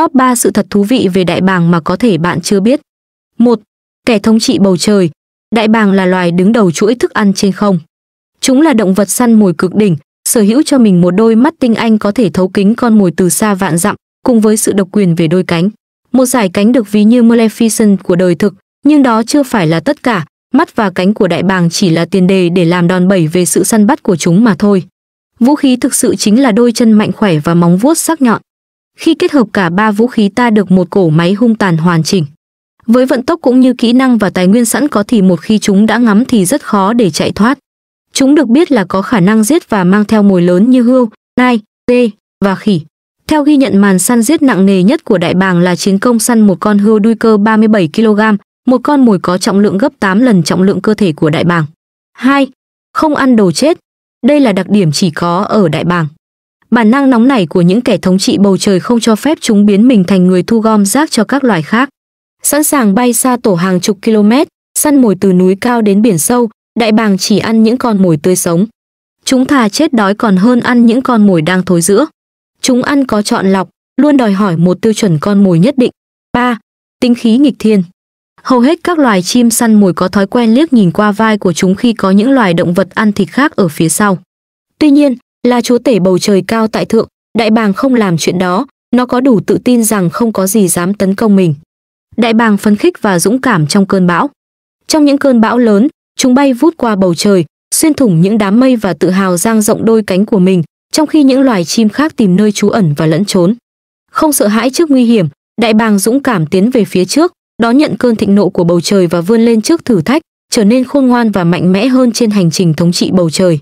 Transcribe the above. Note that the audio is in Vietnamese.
Top 3 sự thật thú vị về đại bàng mà có thể bạn chưa biết. 1. Kẻ thống trị bầu trời. Đại bàng là loài đứng đầu chuỗi thức ăn trên không. Chúng là động vật săn mồi cực đỉnh, sở hữu cho mình một đôi mắt tinh anh có thể thấu kính con mồi từ xa vạn dặm, cùng với sự độc quyền về đôi cánh. Một giải cánh được ví như Maleficent của đời thực, nhưng đó chưa phải là tất cả, mắt và cánh của đại bàng chỉ là tiền đề để làm đòn bẩy về sự săn bắt của chúng mà thôi. Vũ khí thực sự chính là đôi chân mạnh khỏe và móng vuốt sắc nhọn. Khi kết hợp cả ba vũ khí ta được một cổ máy hung tàn hoàn chỉnh. Với vận tốc cũng như kỹ năng và tài nguyên sẵn có thì một khi chúng đã ngắm thì rất khó để chạy thoát. Chúng được biết là có khả năng giết và mang theo mồi lớn như hươu, nai, dê và khỉ. Theo ghi nhận màn săn giết nặng nề nhất của đại bàng là chiến công săn một con hươu đuôi cơ 37 kg, một con mồi có trọng lượng gấp 8 lần trọng lượng cơ thể của đại bàng. 2. Không ăn đồ chết. Đây là đặc điểm chỉ có ở đại bàng bản năng nóng nảy của những kẻ thống trị bầu trời không cho phép chúng biến mình thành người thu gom rác cho các loài khác sẵn sàng bay xa tổ hàng chục km săn mồi từ núi cao đến biển sâu đại bàng chỉ ăn những con mồi tươi sống chúng thà chết đói còn hơn ăn những con mồi đang thối giữa chúng ăn có chọn lọc luôn đòi hỏi một tiêu chuẩn con mồi nhất định 3. tinh khí nghịch thiên hầu hết các loài chim săn mồi có thói quen liếc nhìn qua vai của chúng khi có những loài động vật ăn thịt khác ở phía sau tuy nhiên là chúa tể bầu trời cao tại thượng, đại bàng không làm chuyện đó, nó có đủ tự tin rằng không có gì dám tấn công mình. Đại bàng phấn khích và dũng cảm trong cơn bão. Trong những cơn bão lớn, chúng bay vút qua bầu trời, xuyên thủng những đám mây và tự hào giang rộng đôi cánh của mình, trong khi những loài chim khác tìm nơi trú ẩn và lẫn trốn. Không sợ hãi trước nguy hiểm, đại bàng dũng cảm tiến về phía trước, đón nhận cơn thịnh nộ của bầu trời và vươn lên trước thử thách, trở nên khôn ngoan và mạnh mẽ hơn trên hành trình thống trị bầu trời.